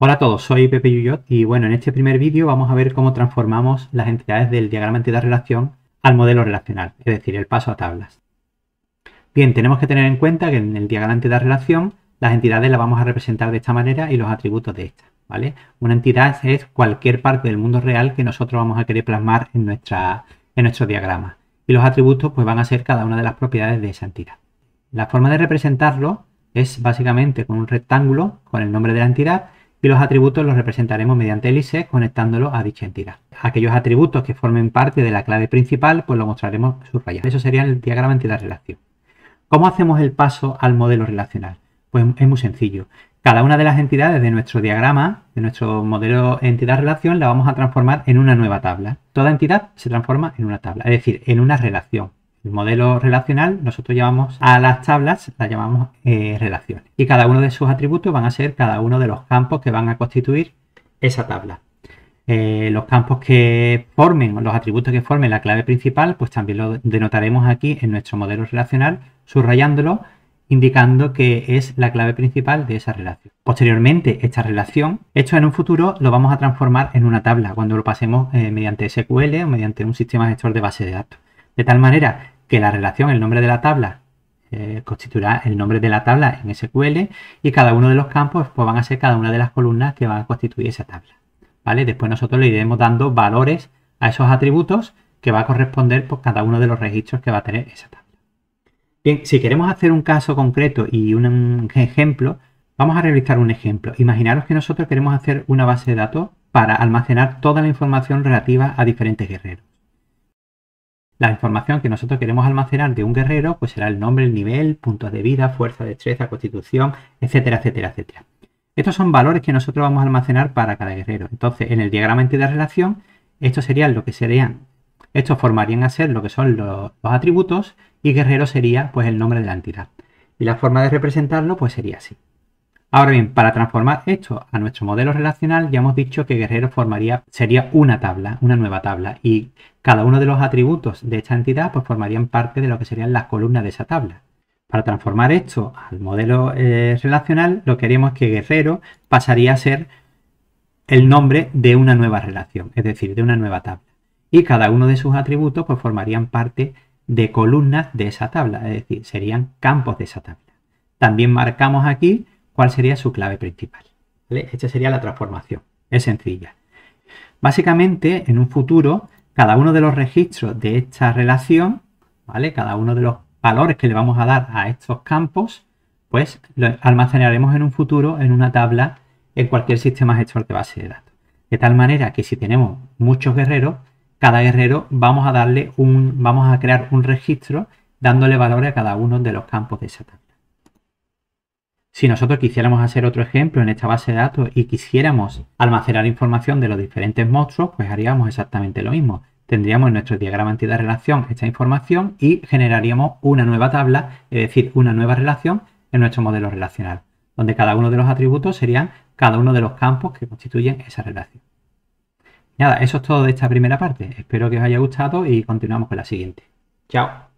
Hola a todos, soy Pepe Yuyot y bueno, en este primer vídeo vamos a ver cómo transformamos las entidades del diagrama entidad-relación al modelo relacional, es decir, el paso a tablas. Bien, tenemos que tener en cuenta que en el diagrama entidad-relación las entidades las vamos a representar de esta manera y los atributos de esta, ¿vale? Una entidad es cualquier parte del mundo real que nosotros vamos a querer plasmar en, nuestra, en nuestro diagrama y los atributos pues van a ser cada una de las propiedades de esa entidad. La forma de representarlo es básicamente con un rectángulo con el nombre de la entidad y los atributos los representaremos mediante hélices conectándolos a dicha entidad. Aquellos atributos que formen parte de la clave principal, pues lo mostraremos rayas. Eso sería el diagrama entidad-relación. ¿Cómo hacemos el paso al modelo relacional? Pues es muy sencillo. Cada una de las entidades de nuestro diagrama, de nuestro modelo entidad-relación, la vamos a transformar en una nueva tabla. Toda entidad se transforma en una tabla, es decir, en una relación. El modelo relacional nosotros llamamos a las tablas, las llamamos eh, relaciones. Y cada uno de sus atributos van a ser cada uno de los campos que van a constituir esa tabla. Eh, los campos que formen, los atributos que formen la clave principal, pues también lo denotaremos aquí en nuestro modelo relacional, subrayándolo, indicando que es la clave principal de esa relación. Posteriormente, esta relación, esto en un futuro lo vamos a transformar en una tabla cuando lo pasemos eh, mediante SQL o mediante un sistema gestor de base de datos. De tal manera que la relación, el nombre de la tabla, eh, constituirá el nombre de la tabla en SQL y cada uno de los campos pues, van a ser cada una de las columnas que van a constituir esa tabla. ¿vale? Después nosotros le iremos dando valores a esos atributos que va a corresponder por cada uno de los registros que va a tener esa tabla. Bien, si queremos hacer un caso concreto y un ejemplo, vamos a realizar un ejemplo. Imaginaros que nosotros queremos hacer una base de datos para almacenar toda la información relativa a diferentes guerreros. La información que nosotros queremos almacenar de un guerrero pues será el nombre, el nivel, puntos de vida, fuerza, destreza, constitución, etcétera, etcétera, etcétera. Estos son valores que nosotros vamos a almacenar para cada guerrero. Entonces, en el diagrama de relación, estos serían lo que serían, estos formarían a ser lo que son los, los atributos y guerrero sería pues el nombre de la entidad. Y la forma de representarlo pues sería así. Ahora bien, para transformar esto a nuestro modelo relacional, ya hemos dicho que Guerrero formaría, sería una tabla, una nueva tabla, y cada uno de los atributos de esta entidad pues, formarían parte de lo que serían las columnas de esa tabla. Para transformar esto al modelo eh, relacional, lo que haríamos es que Guerrero pasaría a ser el nombre de una nueva relación, es decir, de una nueva tabla. Y cada uno de sus atributos pues, formarían parte de columnas de esa tabla, es decir, serían campos de esa tabla. También marcamos aquí cuál sería su clave principal. Esta sería la transformación. Es sencilla. Básicamente, en un futuro, cada uno de los registros de esta relación, ¿vale? Cada uno de los valores que le vamos a dar a estos campos, pues los almacenaremos en un futuro en una tabla en cualquier sistema gestor de base de datos. De tal manera que si tenemos muchos guerreros, cada guerrero vamos a darle un, vamos a crear un registro dándole valores a cada uno de los campos de esa tabla. Si nosotros quisiéramos hacer otro ejemplo en esta base de datos y quisiéramos almacenar información de los diferentes monstruos, pues haríamos exactamente lo mismo. Tendríamos en nuestro diagrama entidad relación esta información y generaríamos una nueva tabla, es decir, una nueva relación en nuestro modelo relacional, donde cada uno de los atributos serían cada uno de los campos que constituyen esa relación. Nada, eso es todo de esta primera parte. Espero que os haya gustado y continuamos con la siguiente. Chao.